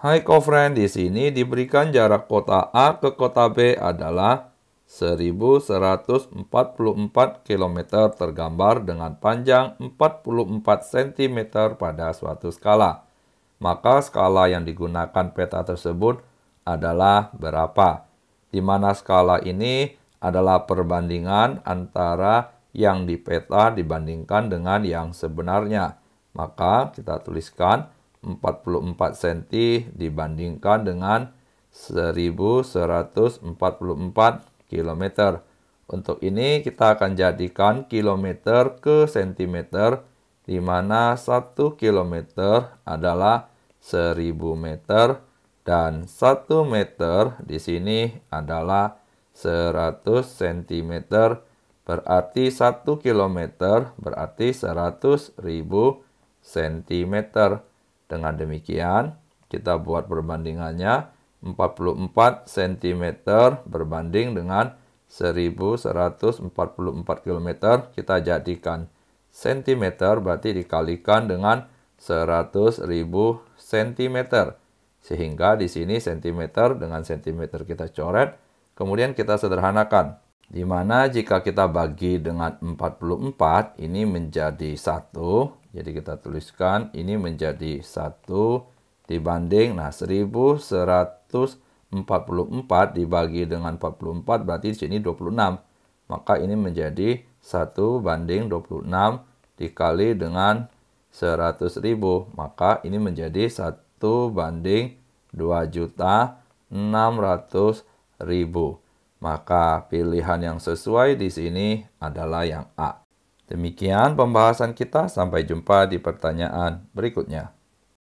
Hai kofren, di sini diberikan jarak kota A ke kota B adalah 1144 km tergambar dengan panjang 44 cm pada suatu skala. Maka skala yang digunakan peta tersebut adalah berapa? Di mana skala ini adalah perbandingan antara yang di peta dibandingkan dengan yang sebenarnya. Maka kita tuliskan 44 cm dibandingkan dengan 1144 km. Untuk ini kita akan jadikan kilometer ke sentimeter di mana 1 km adalah 1000 meter dan 1 meter di sini adalah 100 cm berarti 1 km berarti 100.000 cm. Dengan demikian, kita buat perbandingannya 44 cm berbanding dengan 1144 km kita jadikan cm berarti dikalikan dengan 100.000 cm sehingga di sini cm dengan cm kita coret kemudian kita sederhanakan di mana jika kita bagi dengan 44 ini menjadi satu jadi kita tuliskan ini menjadi satu dibanding nah 1144 dibagi dengan 44 berarti di sini 26 maka ini menjadi 1 banding 26 dikali dengan 100.000 maka ini menjadi 1 banding 2 juta 600 ribu. Maka pilihan yang sesuai di sini adalah yang A. Demikian pembahasan kita, sampai jumpa di pertanyaan berikutnya.